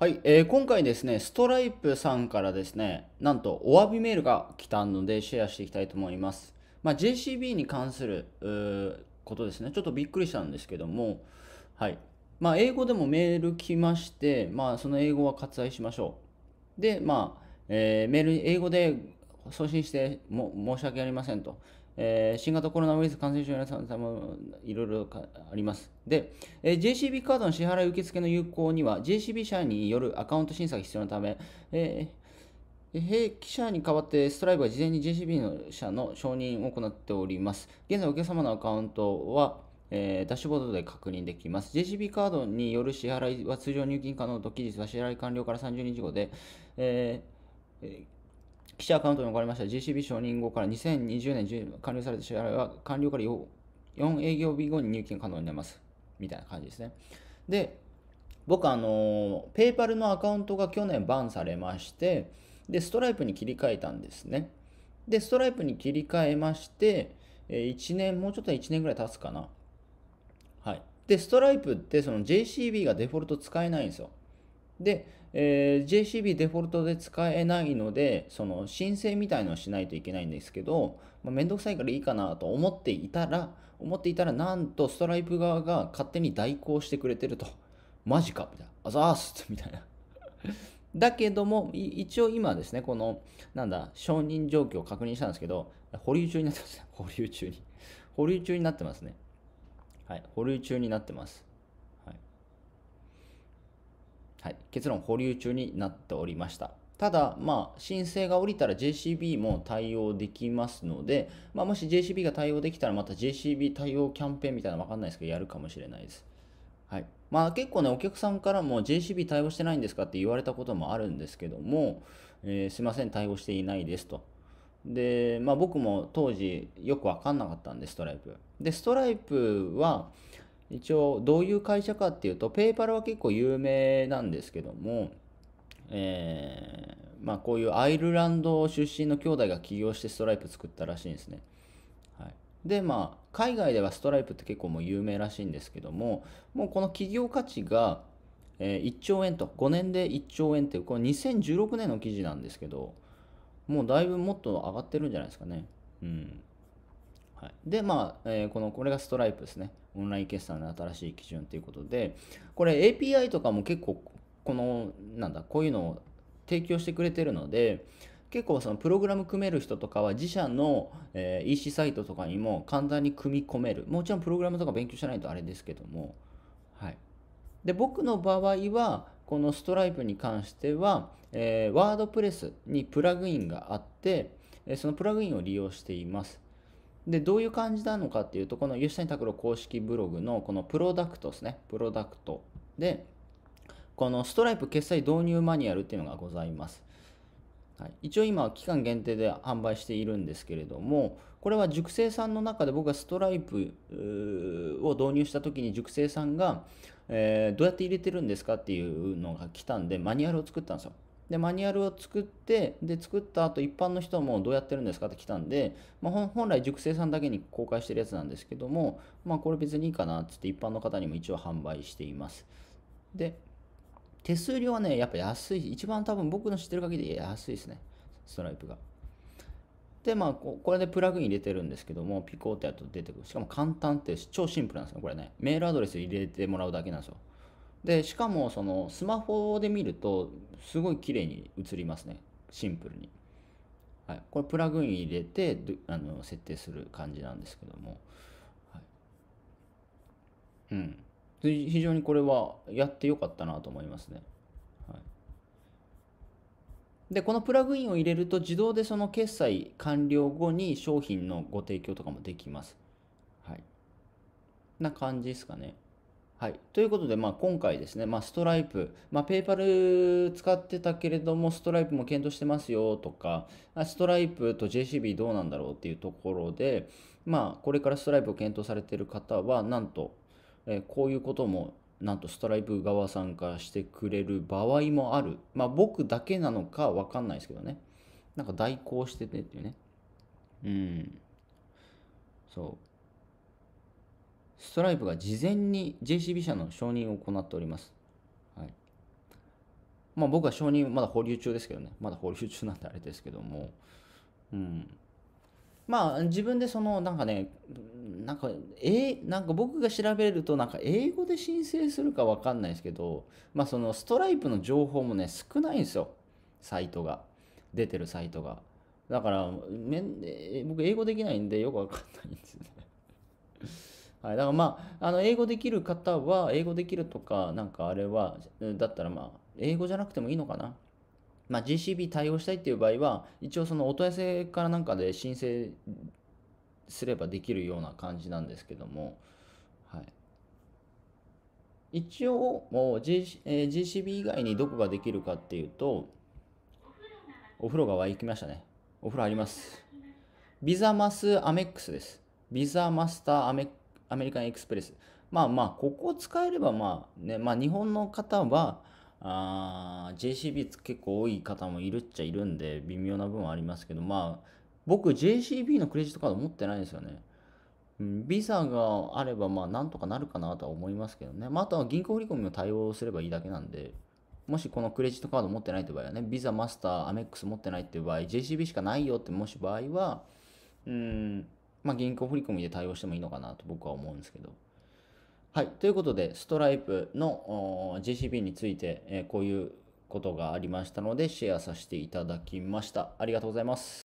はい、えー、今回ですね、ストライプさんからですね、なんとお詫びメールが来たのでシェアしていきたいと思います。まあ、JCB に関することですね、ちょっとびっくりしたんですけども、はい。まあ、英語でもメール来まして、まあ、その英語は割愛しましょう。で、まあ、えー、メール、英語で送信しても申し訳ありませんと。えー、新型コロナウイルス感染症の皆さもいろいろあります。で、えー、JCB カードの支払い受付の有効には JCB 社によるアカウント審査が必要なため、えー弊社に代わってストライブは事前に JCB の社の承認を行っております。現在お客様のアカウントは、えー、ダッシュボードで確認できます。JCB カードによる支払いは通常入金可能と期日は支払い完了から30日後で、えー記者アカウントにおかれましたは GCB 承認後から2020年10完了された支払いは完了から4営業日後に入金可能になります。みたいな感じですね。で、僕、あの、ペイパルのアカウントが去年バンされまして、で、ストライプに切り替えたんですね。で、ストライプに切り替えまして、1年、もうちょっと1年ぐらい経つかな。はい。で、ストライプってその JCB がデフォルト使えないんですよ。で、えー、JCB デフォルトで使えないので、その申請みたいのをしないといけないんですけど、まあ、めんどくさいからいいかなと思っていたら、思っていたら、なんとストライプ側が勝手に代行してくれてると。マジかみたいな。あざーすみたいな。だけども、一応今ですね、この、なんだ、承認状況を確認したんですけど、保留中になってますね。保留中に。保留中になってますね。はい、保留中になってます。はい、結論保留中になっておりました。ただ、まあ、申請が下りたら JCB も対応できますので、まあ、もし JCB が対応できたらまた JCB 対応キャンペーンみたいなの分かんないですけど、やるかもしれないです。はい。まあ結構ね、お客さんからも JCB 対応してないんですかって言われたこともあるんですけども、えー、すいません、対応していないですと。で、まあ僕も当時よくわかんなかったんで、ストライプ。で、ストライプは、一応どういう会社かっていうとペイパルは結構有名なんですけども、えー、まあ、こういうアイルランド出身の兄弟が起業してストライプ作ったらしいんですね。はい、でまあ海外ではストライプって結構もう有名らしいんですけどももうこの企業価値が、1兆円と5年で1兆円っていうこれ2016年の記事なんですけどもうだいぶもっと上がってるんじゃないですかね。うんはい、でまあ、えー、このこれがストライプですねオンライン決済の新しい基準ということでこれ API とかも結構このなんだこういうのを提供してくれてるので結構そのプログラム組める人とかは自社の、え EC サイトとかにも簡単に組み込めるもちろんプログラムとか勉強してないとあれですけども、はい、で僕の場合はこのストライプに関しては、えー、ワードプレスにプラグインがあって、えそのプラグインを利用していますで、どういう感じなのかっていうと、この吉谷拓郎公式ブログのこのプロダクトですね、プロダクトで、このストライプ決済導入マニュアルっていうのがございます。はい、一応今期間限定で販売しているんですけれどもこれは熟成さんの中で僕がストライプを導入した時に熟成さんが、えー、どうやって入れてるんですかっていうのが来たんでマニュアルを作ったんですよでマニュアルを作ってで作った後一般の人もどうやってるんですかって来たんで、まあ、本来熟成さんだけに公開してるやつなんですけども、まあ、これ別にいいかなっつって一般の方にも一応販売していますで手数料はねやっぱ安い一番多分僕の知ってる限り安いですねストライプがでまあこれでプラグイン入れてるんですけどもピコーってやると出てくるしかも簡単って超シンプルなんですよこれねメールアドレス入れてもらうだけなんですよでしかもそのスマホで見るとすごい綺麗に映りますねシンプルに、はい、これプラグイン入れてあの設定する感じなんですけども、はい、うん非常にこれはやってよかったなと思いますね、はい、でこのプラグインを入れると自動でその決済完了後に商品のご提供とかもできますはいな感じですかねはい、ということで、まあ、今回ですね、まあ、ストライプ、まあ、ペイパル使ってたけれども、ストライプも検討してますよとか、ストライプと JCB どうなんだろうっていうところで、まあ、これからストライプを検討されている方は、なんと、えー、こういうことも、なんとストライプ側さんかしてくれる場合もある。まあ、僕だけなのかわかんないですけどね。なんか代行しててっていうね。うん。そう。ストライプが事前に JCB 社の承認を行っております。はいまあ、僕は承認まだ保留中ですけどね、まだ保留中なんてあれですけども、うん、まあ自分でそのなんかね、なんか、えなんか僕が調べると、なんか英語で申請するかわかんないですけど、まあそのストライプの情報もね、少ないんですよ、サイトが、出てるサイトが。だからめん、僕英語できないんでよくわかんないんですよね。はい、だからまあ、あの英語できる方は、英語できるとか、なんかあれは、だったらまあ、英語じゃなくてもいいのかな。まあ、GCB 対応したいっていう場合は、一応そのお問い合わせからなんかで申請すればできるような感じなんですけども、はい、一応もう、G えー、GCB 以外にどこができるかっていうと、お風呂が沸きましたね。お風呂あります。ビザマスアメックスです。ビザマスターアメックアメリカンエクスプレス。まあまあ、ここを使えれば、まあね、まあ日本の方は、あ JCB 結構多い方もいるっちゃいるんで、微妙な分はありますけど、まあ、僕 JCB のクレジットカード持ってないんですよね。ビザがあれば、まあ、なんとかなるかなとは思いますけどね。まあ、あとは銀行振り込みも対応すればいいだけなんで、もしこのクレジットカード持ってないって場合はね、ビザ、マスター、アメックス持ってないっていう場合、JCB しかないよって、もし場合は、うん、まあ、銀行振込で対応してもいいのかなと僕は思うんですけど。はい。ということで、ストライプの JCB について、えこういうことがありましたので、シェアさせていただきました。ありがとうございます。